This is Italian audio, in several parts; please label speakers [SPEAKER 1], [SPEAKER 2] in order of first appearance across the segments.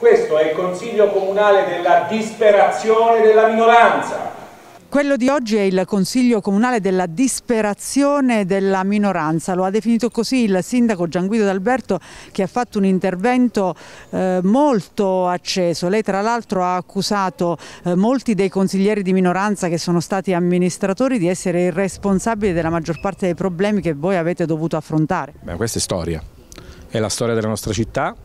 [SPEAKER 1] Questo è il Consiglio Comunale della disperazione della minoranza.
[SPEAKER 2] Quello di oggi è il Consiglio Comunale della disperazione della minoranza, lo ha definito così il sindaco Gianguido D'Alberto che ha fatto un intervento eh, molto acceso. Lei tra l'altro ha accusato eh, molti dei consiglieri di minoranza che sono stati amministratori di essere i responsabili della maggior parte dei problemi che voi avete dovuto affrontare.
[SPEAKER 1] Beh, questa è storia, è la storia della nostra città,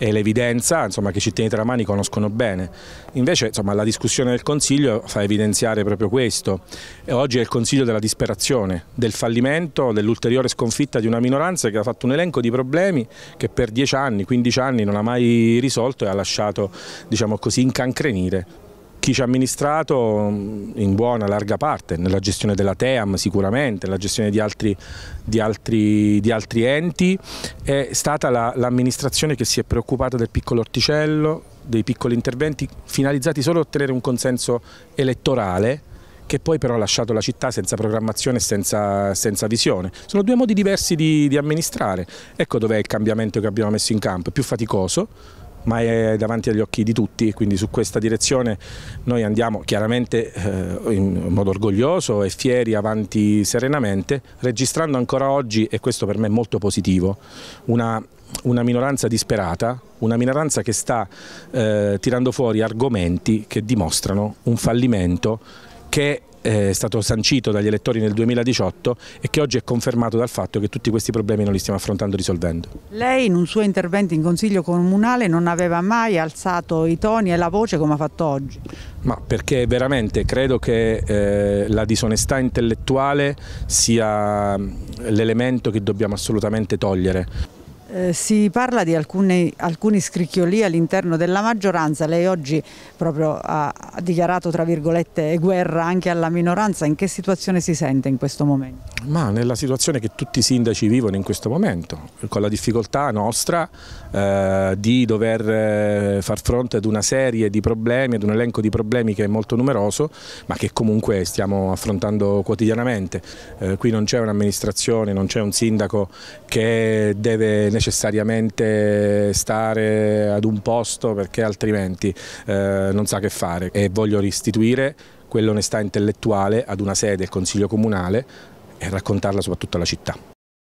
[SPEAKER 1] e l'evidenza insomma, che i cittadini teramani conoscono bene. Invece insomma, la discussione del Consiglio fa evidenziare proprio questo. E oggi è il Consiglio della disperazione, del fallimento, dell'ulteriore sconfitta di una minoranza che ha fatto un elenco di problemi che per 10 anni, 15 anni non ha mai risolto e ha lasciato diciamo così, incancrenire chi ci ha amministrato mm, in buona larga parte, nella gestione della TEAM sicuramente, nella gestione di altri, di altri, di altri enti, è stata l'amministrazione la, che si è preoccupata del piccolo orticello, dei piccoli interventi finalizzati solo a ottenere un consenso elettorale che poi però ha lasciato la città senza programmazione e senza, senza, visione. Sono due modi diversi di, di amministrare. Ecco dov'è il cambiamento che abbiamo messo in campo, è più faticoso, ma è eh, davanti agli occhi di tutti, quindi su questa direzione noi andiamo chiaramente eh, in modo orgoglioso e fieri avanti serenamente, registrando ancora oggi, e questo per me è molto positivo, una una minoranza disperata, una minoranza che sta eh, tirando fuori argomenti che dimostrano un fallimento che eh, è stato sancito dagli elettori nel 2018 e che oggi è confermato dal fatto che tutti questi problemi non li stiamo affrontando risolvendo.
[SPEAKER 2] Lei in un suo intervento in Consiglio Comunale non aveva mai alzato i toni e la voce come ha fatto oggi?
[SPEAKER 1] Ma perché veramente credo che eh, la disonestà intellettuale sia mm, l'elemento che dobbiamo assolutamente togliere.
[SPEAKER 2] Eh, si parla di alcuni, alcuni scricchioli all'interno della maggioranza, lei oggi proprio ha, dichiarato tra virgolette guerra anche alla minoranza, in che situazione si sente in questo momento?
[SPEAKER 1] Ma nella situazione che tutti i sindaci vivono in questo momento, con la difficoltà nostra eh, di dover eh, far fronte ad una serie di problemi, ad un elenco di problemi che è molto numeroso, ma che comunque stiamo affrontando quotidianamente. Eh, qui non c'è un'amministrazione, non c'è un sindaco che deve Nel necessariamente stare ad un posto perché altrimenti eh, non sa che fare e voglio restituire quell'onestà intellettuale ad una sede il Consiglio Comunale e raccontarla soprattutto alla città.